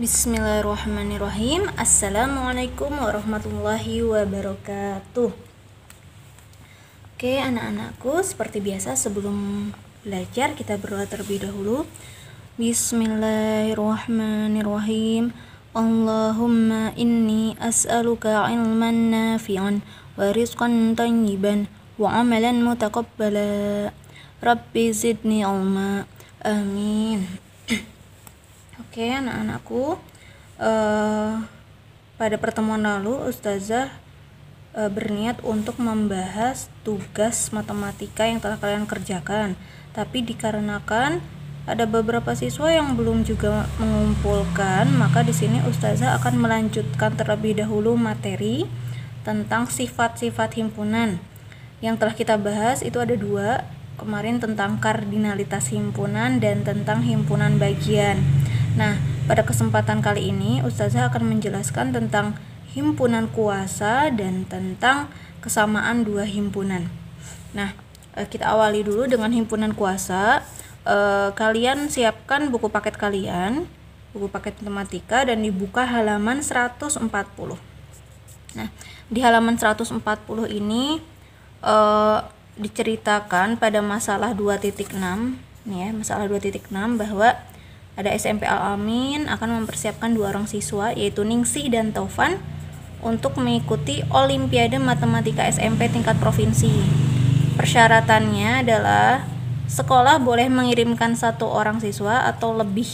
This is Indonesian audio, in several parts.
Bismillahirrahmanirrahim Assalamualaikum warahmatullahi wabarakatuh Oke anak-anakku seperti biasa sebelum belajar kita berdoa terlebih dahulu Bismillahirrahmanirrahim Allahumma inni as'aluka ilman nafi'an wa rizqan tayyiban wa amalan mutakabbala Rabbi zidni ilma Amin Oke anak-anakku uh, Pada pertemuan lalu Ustazah uh, berniat untuk membahas tugas matematika yang telah kalian kerjakan Tapi dikarenakan ada beberapa siswa yang belum juga mengumpulkan Maka di sini Ustazah akan melanjutkan terlebih dahulu materi tentang sifat-sifat himpunan yang telah kita bahas itu ada dua kemarin tentang kardinalitas himpunan dan tentang himpunan bagian. Nah, pada kesempatan kali ini Ustazah akan menjelaskan tentang himpunan kuasa dan tentang kesamaan dua himpunan. Nah, eh, kita awali dulu dengan himpunan kuasa. Eh, kalian siapkan buku paket kalian, buku paket matematika dan dibuka halaman 140. Nah, di halaman 140 ini eh, diceritakan pada masalah 2.6 nih ya, masalah 2.6 bahwa ada SMP Al Amin akan mempersiapkan dua orang siswa yaitu Ningsih dan Tovan untuk mengikuti Olimpiade Matematika SMP tingkat provinsi. Persyaratannya adalah sekolah boleh mengirimkan satu orang siswa atau lebih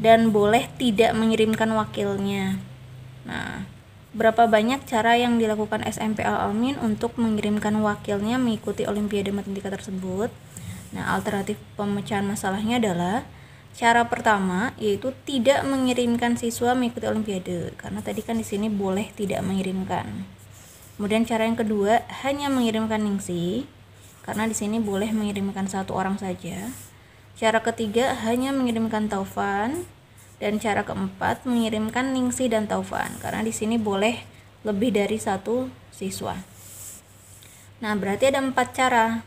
dan boleh tidak mengirimkan wakilnya. Nah, berapa banyak cara yang dilakukan SMP Al Amin untuk mengirimkan wakilnya mengikuti Olimpiade Matematika tersebut? Nah, alternatif pemecahan masalahnya adalah Cara pertama yaitu tidak mengirimkan siswa mengikuti olimpiade karena tadi kan di sini boleh tidak mengirimkan. Kemudian cara yang kedua hanya mengirimkan Ningsi karena di sini boleh mengirimkan satu orang saja. Cara ketiga hanya mengirimkan Taufan dan cara keempat mengirimkan Ningsi dan Taufan karena di sini boleh lebih dari satu siswa. Nah, berarti ada empat cara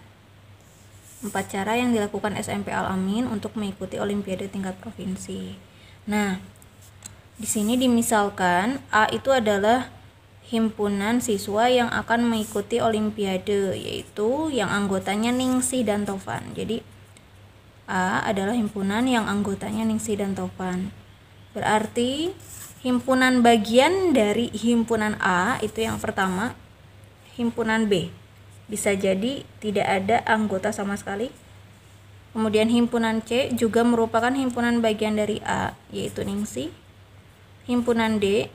Empat cara yang dilakukan SMP Al-Amin untuk mengikuti olimpiade tingkat provinsi. Nah, di sini dimisalkan A itu adalah himpunan siswa yang akan mengikuti olimpiade yaitu yang anggotanya Ningsi dan Tovan. Jadi A adalah himpunan yang anggotanya Ningsi dan Tovan. Berarti himpunan bagian dari himpunan A itu yang pertama, himpunan B bisa jadi tidak ada anggota sama sekali. Kemudian himpunan C juga merupakan himpunan bagian dari A, yaitu Ningsi. Himpunan D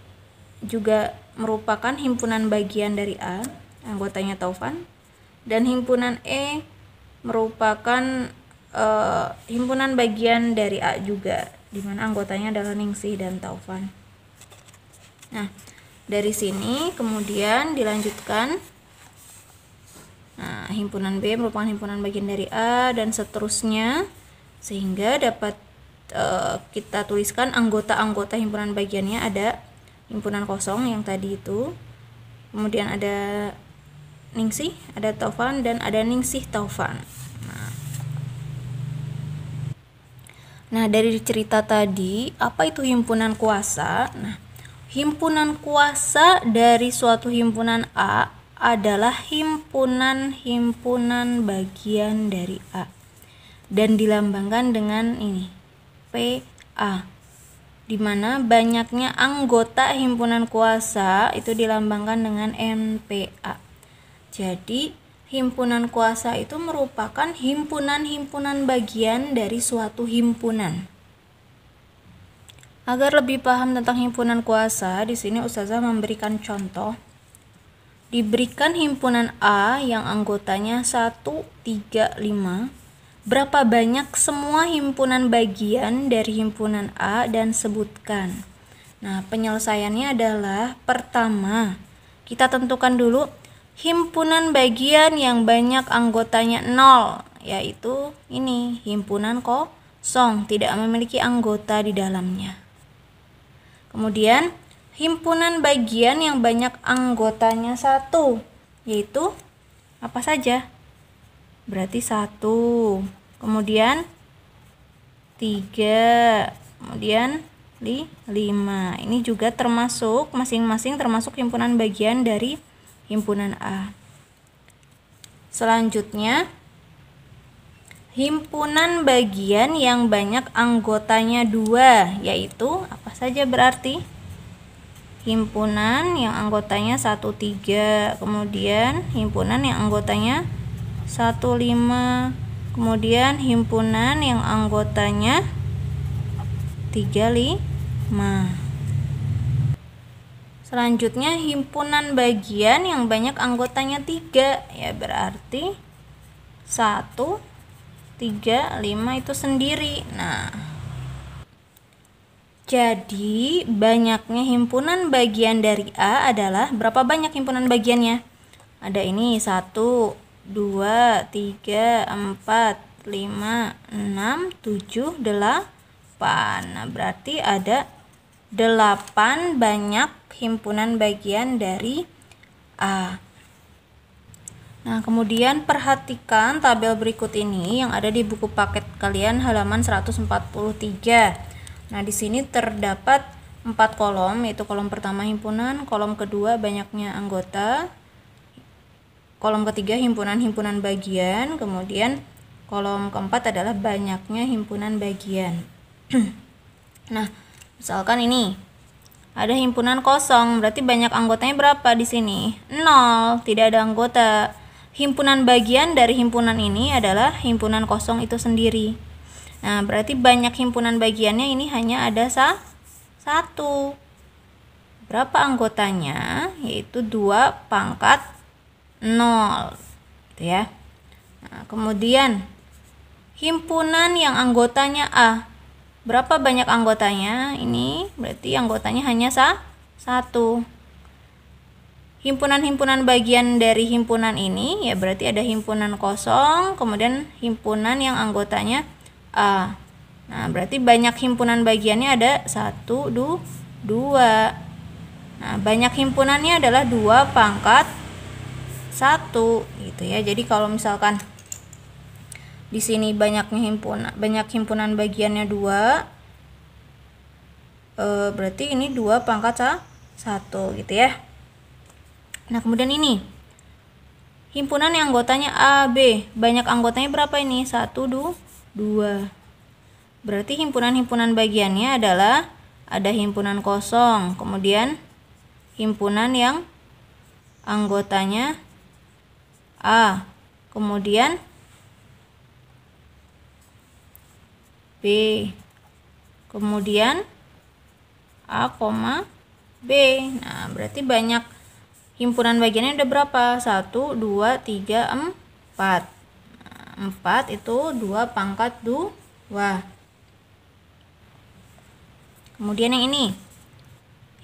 juga merupakan himpunan bagian dari A, anggotanya Taufan. Dan himpunan E merupakan uh, himpunan bagian dari A juga, di mana anggotanya adalah Ningsi dan Taufan. Nah, dari sini kemudian dilanjutkan himpunan B merupakan himpunan bagian dari A dan seterusnya sehingga dapat e, kita tuliskan anggota-anggota himpunan bagiannya ada himpunan kosong yang tadi itu kemudian ada Ningsih, ada Taufan dan ada Ningsih Taufan. nah, nah dari cerita tadi, apa itu himpunan kuasa? Nah, himpunan kuasa dari suatu himpunan A adalah himpunan-himpunan bagian dari A dan dilambangkan dengan ini PA di mana banyaknya anggota himpunan kuasa itu dilambangkan dengan NPA. Jadi, himpunan kuasa itu merupakan himpunan-himpunan bagian dari suatu himpunan. Agar lebih paham tentang himpunan kuasa, di sini ustazah memberikan contoh Diberikan himpunan A yang anggotanya 1, 3, 5 berapa banyak semua himpunan bagian dari himpunan A dan sebutkan. Nah, penyelesaiannya adalah pertama, kita tentukan dulu himpunan bagian yang banyak anggotanya 0, yaitu ini, himpunan kosong, tidak memiliki anggota di dalamnya. Kemudian, himpunan bagian yang banyak anggotanya satu, yaitu apa saja? Berarti satu, kemudian tiga, kemudian li, lima. Ini juga termasuk masing-masing termasuk himpunan bagian dari himpunan A. Selanjutnya, himpunan bagian yang banyak anggotanya dua, yaitu apa saja berarti? himpunan yang anggotanya 13 kemudian himpunan yang anggotanya 15 kemudian himpunan yang anggotanya 35 selanjutnya himpunan bagian yang banyak anggotanya 3 ya berarti 1 3 5 itu sendiri nah jadi, banyaknya himpunan bagian dari A adalah berapa banyak himpunan bagiannya? Ada ini 1, 2, 3, 4, 5, 6, 7, 8. Nah, berarti ada 8 banyak himpunan bagian dari A. Nah, kemudian perhatikan tabel berikut ini yang ada di buku paket kalian halaman 143. Nah, di sini terdapat empat kolom, yaitu kolom pertama himpunan, kolom kedua banyaknya anggota, kolom ketiga himpunan-himpunan bagian, kemudian kolom keempat adalah banyaknya himpunan bagian. nah, misalkan ini ada himpunan kosong, berarti banyak anggotanya berapa di sini? nol tidak ada anggota. Himpunan bagian dari himpunan ini adalah himpunan kosong itu sendiri. Nah, berarti banyak himpunan bagiannya ini hanya ada sa satu. Berapa anggotanya? Yaitu 2 pangkat 0. Gitu ya. Nah, kemudian himpunan yang anggotanya A. Berapa banyak anggotanya? Ini berarti anggotanya hanya sa satu. Himpunan-himpunan bagian dari himpunan ini ya berarti ada himpunan kosong, kemudian himpunan yang anggotanya A. Nah, berarti banyak himpunan bagiannya ada 1, 2. Nah, banyak himpunannya adalah 2 pangkat 1 gitu ya. Jadi kalau misalkan di sini banyaknya himpunan banyak himpunan bagiannya 2 e, berarti ini 2 pangkat 1 gitu ya. Nah, kemudian ini Himpunan yang anggotanya AB, Banyak anggotanya berapa ini? 1, 2, 2. Berarti himpunan-himpunan bagiannya adalah ada himpunan kosong, kemudian himpunan yang anggotanya A, kemudian B, kemudian A, B. Nah, berarti banyak himpunan bagiannya ada berapa? 1, 2, 3, 4. 4 itu 2 pangkat 2. Kemudian yang ini.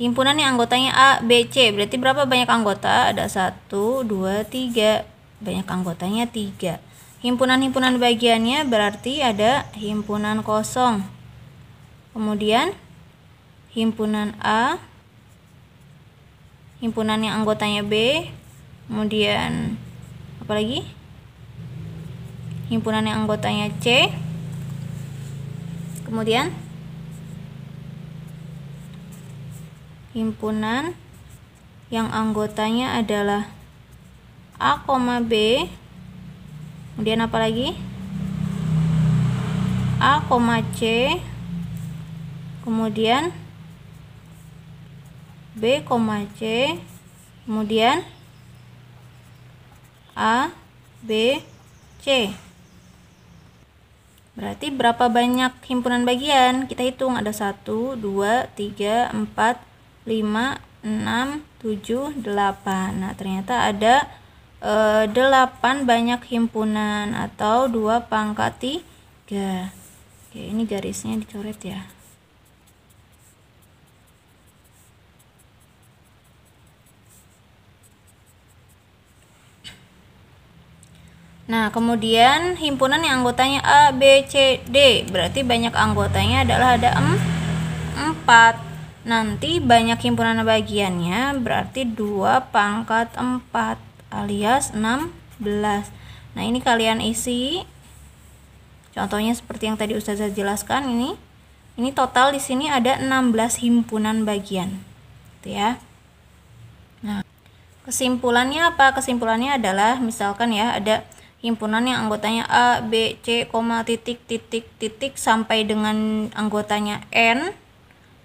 Himpunan yang anggotanya A, B, C. Berarti berapa banyak anggota? Ada 1, 2, 3. Banyak anggotanya 3. Himpunan-himpunan bagiannya berarti ada himpunan kosong. Kemudian himpunan A, himpunan yang anggotanya B, kemudian apa lagi? himpunan yang anggotanya C kemudian himpunan yang anggotanya adalah A, B kemudian apa lagi A, C kemudian B, C kemudian A, B, C Berarti berapa banyak himpunan bagian? Kita hitung ada 1, 2, 3, 4, 5, 6, 7, 8. Nah, ternyata ada e, eh, 8 banyak himpunan atau 2 pangkat 3. Oke, ini garisnya dicoret ya. Nah, kemudian himpunan yang anggotanya A, B, C, D, berarti banyak anggotanya adalah ada 4. Nanti banyak himpunan bagiannya berarti 2 pangkat 4 alias 16. Nah, ini kalian isi. Contohnya seperti yang tadi Ustazah jelaskan ini. Ini total di sini ada 16 himpunan bagian. Gitu ya. Nah, kesimpulannya apa? Kesimpulannya adalah misalkan ya ada himpunan yang anggotanya A, B, C, koma titik titik titik sampai dengan anggotanya N.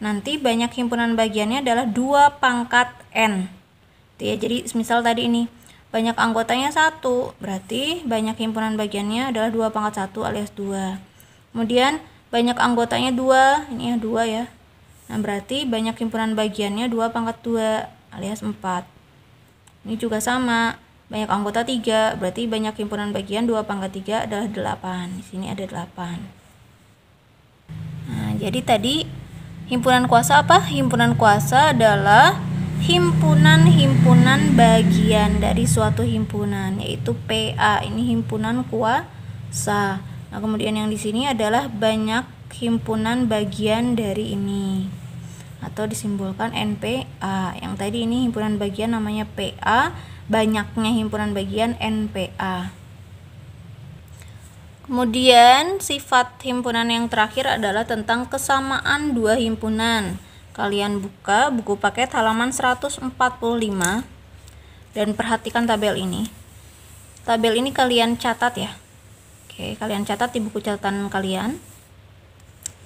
Nanti banyak himpunan bagiannya adalah 2 pangkat N. ya. Jadi misal tadi ini banyak anggotanya satu, berarti banyak himpunan bagiannya adalah 2 pangkat satu alias dua. Kemudian banyak anggotanya dua, ini ya dua ya. Nah, berarti banyak himpunan bagiannya dua pangkat dua alias empat. Ini juga sama banyak anggota 3 berarti banyak himpunan bagian 2 pangkat 3 adalah 8 di sini ada 8 nah jadi tadi himpunan kuasa apa? himpunan kuasa adalah himpunan-himpunan bagian dari suatu himpunan yaitu PA ini himpunan kuasa nah kemudian yang di sini adalah banyak himpunan bagian dari ini atau disimbolkan NPA yang tadi ini himpunan bagian namanya PA banyaknya himpunan bagian NPA. Kemudian sifat himpunan yang terakhir adalah tentang kesamaan dua himpunan. Kalian buka buku paket halaman 145 dan perhatikan tabel ini. Tabel ini kalian catat ya. Oke, kalian catat di buku catatan kalian.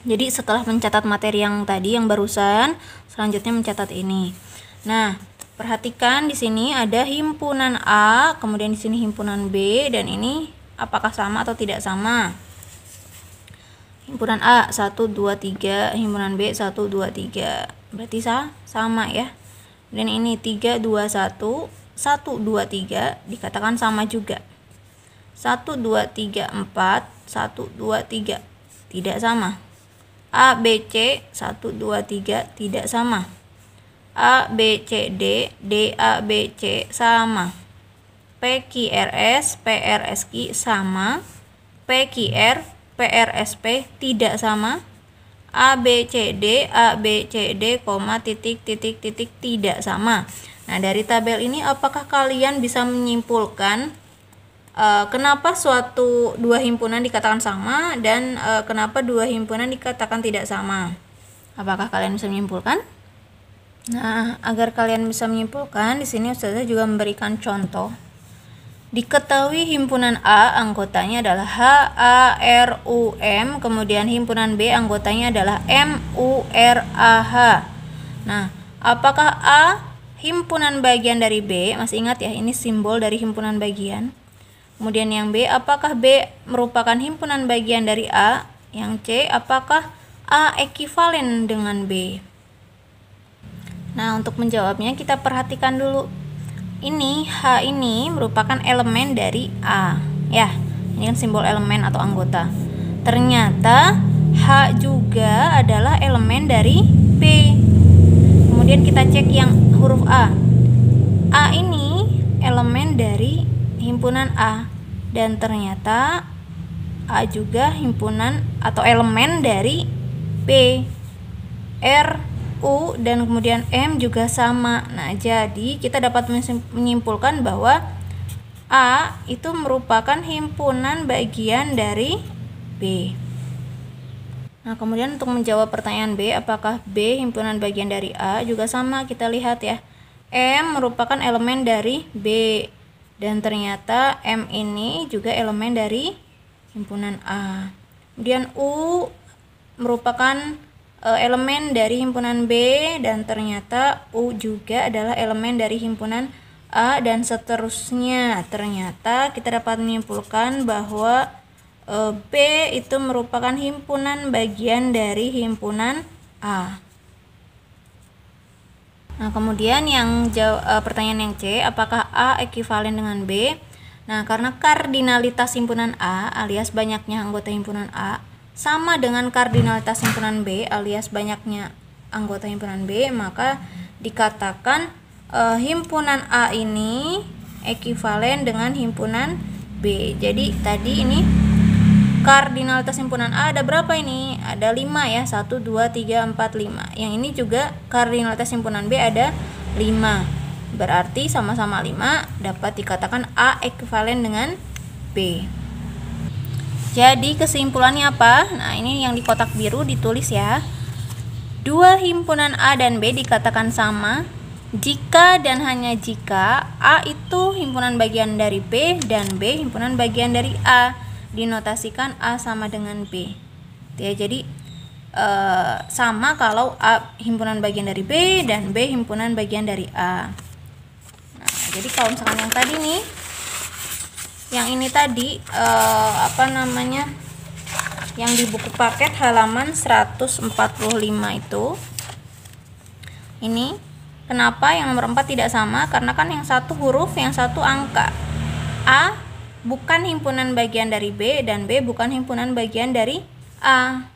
Jadi setelah mencatat materi yang tadi yang barusan, selanjutnya mencatat ini. Nah, Perhatikan di sini ada himpunan A, kemudian di sini himpunan B dan ini apakah sama atau tidak sama? Himpunan A 1 2 3, himpunan B 1 2 3. Berarti sah, sama ya. Dan ini 3 2 1 1 2 3 dikatakan sama juga. 1 2 3 4 1 2 3 tidak sama. A B C 1 2 3 tidak sama. A B C D D A B C sama P Q R S P R S Q sama P Q R P R S P tidak sama A B C D A B C D, koma titik titik titik tidak sama. Nah, dari tabel ini apakah kalian bisa menyimpulkan uh, kenapa suatu dua himpunan dikatakan sama dan uh, kenapa dua himpunan dikatakan tidak sama? Apakah kalian bisa menyimpulkan? Nah, agar kalian bisa menyimpulkan, di sini Ustazah juga memberikan contoh. Diketahui himpunan A anggotanya adalah H, A, R, U, M, kemudian himpunan B anggotanya adalah M, U, R, A, H. Nah, apakah A himpunan bagian dari B? Masih ingat ya, ini simbol dari himpunan bagian. Kemudian yang B, apakah B merupakan himpunan bagian dari A? Yang C, apakah A ekivalen dengan B? Nah, untuk menjawabnya kita perhatikan dulu. Ini H ini merupakan elemen dari A, ya. Ini kan simbol elemen atau anggota. Ternyata H juga adalah elemen dari P. Kemudian kita cek yang huruf A. A ini elemen dari himpunan A dan ternyata A juga himpunan atau elemen dari P R U dan kemudian M juga sama. Nah, jadi kita dapat menyimpulkan bahwa A itu merupakan himpunan bagian dari B. Nah, kemudian untuk menjawab pertanyaan B, apakah B himpunan bagian dari A juga sama? Kita lihat ya. M merupakan elemen dari B dan ternyata M ini juga elemen dari himpunan A. Kemudian U merupakan Eh, elemen dari himpunan B dan ternyata U juga adalah elemen dari himpunan A dan seterusnya. Ternyata kita dapat menyimpulkan bahwa uh, B itu merupakan himpunan bagian dari himpunan A. Nah, kemudian yang jauh, e, pertanyaan yang C, apakah A ekuivalen dengan B? Nah, karena kardinalitas himpunan A alias banyaknya anggota himpunan A sama dengan kardinalitas himpunan B alias banyaknya anggota himpunan B maka dikatakan e, himpunan A ini ekivalen dengan himpunan B jadi tadi ini kardinalitas himpunan A ada berapa ini ada 5 ya 1 2 3 4 5 yang ini juga kardinalitas himpunan B ada 5 berarti sama-sama 5 dapat dikatakan A ekivalen dengan B. Jadi kesimpulannya apa? Nah, ini yang di kotak biru ditulis ya. Dua himpunan A dan B dikatakan sama jika dan hanya jika A itu himpunan bagian dari B dan B himpunan bagian dari A. Dinotasikan A sama dengan B. Gitu ya, jadi e, sama kalau A himpunan bagian dari B dan B himpunan bagian dari A. Nah, jadi kalau misalkan yang tadi nih yang ini tadi uh, apa namanya yang di buku paket halaman 145 itu ini kenapa yang nomor 4 tidak sama karena kan yang satu huruf yang satu angka A bukan himpunan bagian dari B dan B bukan himpunan bagian dari A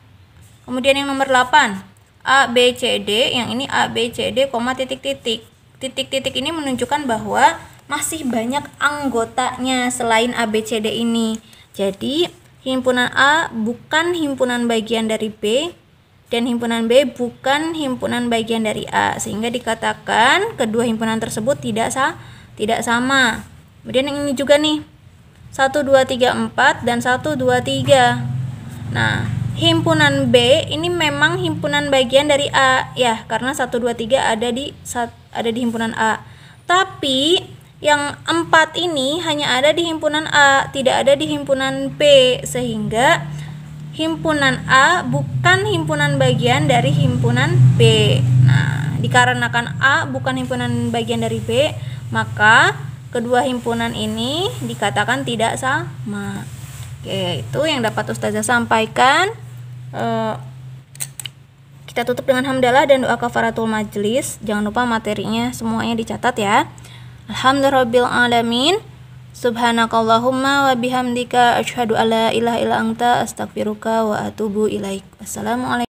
kemudian yang nomor 8 A, B, C, D yang ini A, B, C, D, titik-titik titik-titik ini menunjukkan bahwa masih banyak anggotanya selain ABCD ini. Jadi, himpunan A bukan himpunan bagian dari B dan himpunan B bukan himpunan bagian dari A sehingga dikatakan kedua himpunan tersebut tidak sa tidak sama. Kemudian yang ini juga nih. 1 2 3 4 dan 1 2 3. Nah, himpunan B ini memang himpunan bagian dari A ya, karena 1 2 3 ada di ada di himpunan A. Tapi yang empat ini hanya ada di himpunan A, tidak ada di himpunan B, sehingga himpunan A bukan himpunan bagian dari himpunan B. Nah, dikarenakan A bukan himpunan bagian dari B, maka kedua himpunan ini dikatakan tidak sama. Oke, itu yang dapat Ustazah sampaikan. E, kita tutup dengan hamdalah dan doa kafaratul majlis. Jangan lupa materinya semuanya dicatat ya. Alhamdulillah Subhanakallahumma wa bihamdika ala ilaha ila anta astagfiruka wa atubu ilaik. Wassalamualaikum